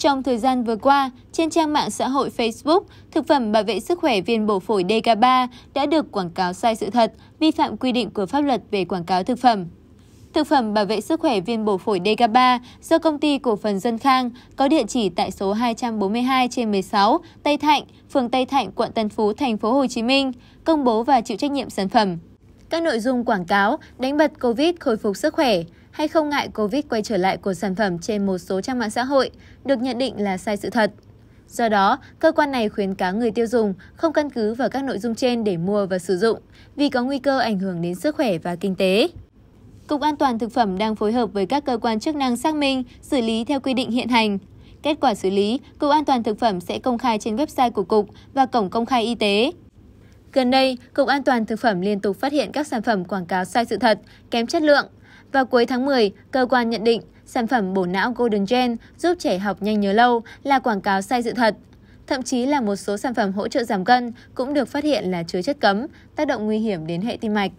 Trong thời gian vừa qua, trên trang mạng xã hội Facebook, thực phẩm bảo vệ sức khỏe viên bổ phổi DK3 đã được quảng cáo sai sự thật, vi phạm quy định của pháp luật về quảng cáo thực phẩm. Thực phẩm bảo vệ sức khỏe viên bổ phổi DK3 do công ty cổ phần Dân Khang có địa chỉ tại số 242 trên 16 Tây Thạnh, phường Tây Thạnh, quận Tân Phú, thành phố Hồ Chí Minh, công bố và chịu trách nhiệm sản phẩm. Các nội dung quảng cáo đánh bật COVID khôi phục sức khỏe, hay không ngại Covid quay trở lại của sản phẩm trên một số trang mạng xã hội được nhận định là sai sự thật. Do đó, cơ quan này khuyến cáo người tiêu dùng không căn cứ vào các nội dung trên để mua và sử dụng vì có nguy cơ ảnh hưởng đến sức khỏe và kinh tế. Cục An toàn Thực phẩm đang phối hợp với các cơ quan chức năng xác minh, xử lý theo quy định hiện hành. Kết quả xử lý, Cục An toàn Thực phẩm sẽ công khai trên website của Cục và Cổng Công khai Y tế. Gần đây, Cục An toàn Thực phẩm liên tục phát hiện các sản phẩm quảng cáo sai sự thật, kém chất lượng, vào cuối tháng một cơ quan nhận định sản phẩm bổ não golden gen giúp trẻ học nhanh nhớ lâu là quảng cáo sai sự thật thậm chí là một số sản phẩm hỗ trợ giảm cân cũng được phát hiện là chứa chất cấm tác động nguy hiểm đến hệ tim mạch